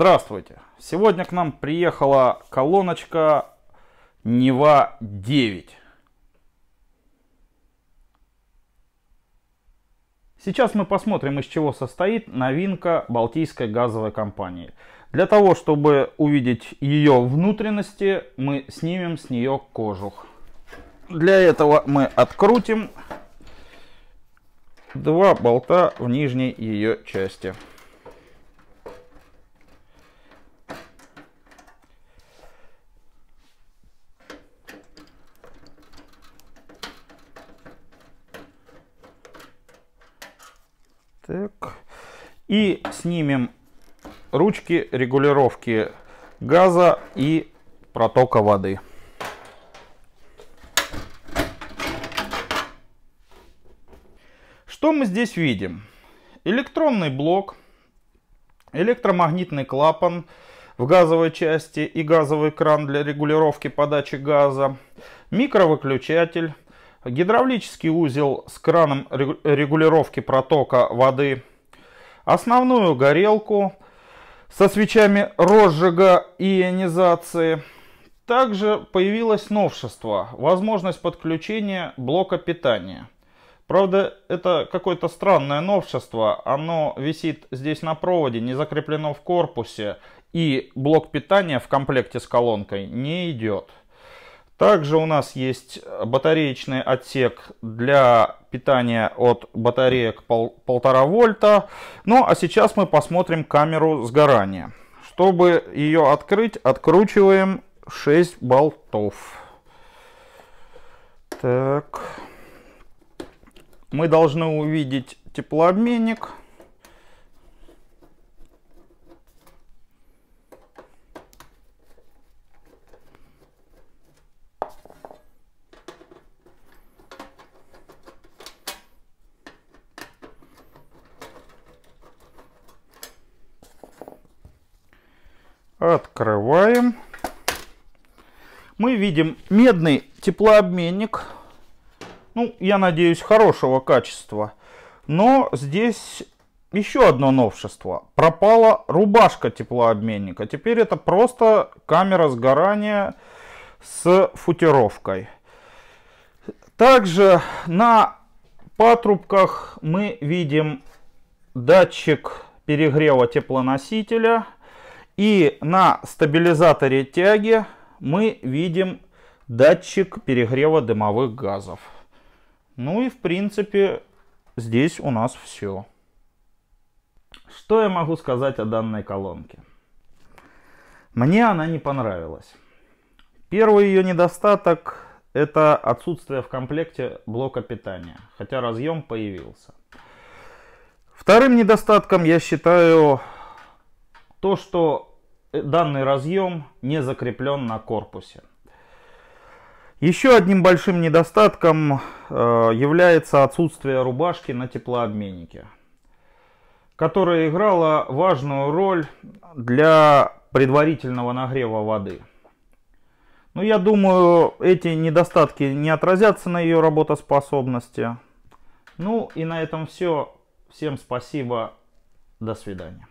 Здравствуйте! Сегодня к нам приехала колоночка Нева 9. Сейчас мы посмотрим, из чего состоит новинка Балтийской газовой компании. Для того, чтобы увидеть ее внутренности, мы снимем с нее кожух. Для этого мы открутим два болта в нижней ее части. Так. И снимем ручки регулировки газа и протока воды. Что мы здесь видим? Электронный блок, электромагнитный клапан в газовой части и газовый кран для регулировки подачи газа, микровыключатель, гидравлический узел с краном регулировки протока воды, основную горелку со свечами розжига и ионизации. Также появилось новшество – возможность подключения блока питания. Правда, это какое-то странное новшество. Оно висит здесь на проводе, не закреплено в корпусе. И блок питания в комплекте с колонкой не идет. Также у нас есть батареечный отсек для питания от батареек 1,5 вольта. Ну а сейчас мы посмотрим камеру сгорания. Чтобы ее открыть, откручиваем 6 болтов. Так. Мы должны увидеть теплообменник. Открываем. Мы видим медный теплообменник. Ну, я надеюсь, хорошего качества. Но здесь еще одно новшество. Пропала рубашка теплообменника. Теперь это просто камера сгорания с футировкой. Также на патрубках мы видим датчик перегрева теплоносителя – и на стабилизаторе тяги мы видим датчик перегрева дымовых газов. Ну и в принципе здесь у нас все. Что я могу сказать о данной колонке? Мне она не понравилась. Первый ее недостаток это отсутствие в комплекте блока питания, хотя разъем появился. Вторым недостатком я считаю то, что данный разъем не закреплен на корпусе. Еще одним большим недостатком э, является отсутствие рубашки на теплообменнике, которая играла важную роль для предварительного нагрева воды. Но ну, я думаю, эти недостатки не отразятся на ее работоспособности. Ну и на этом все. Всем спасибо. До свидания.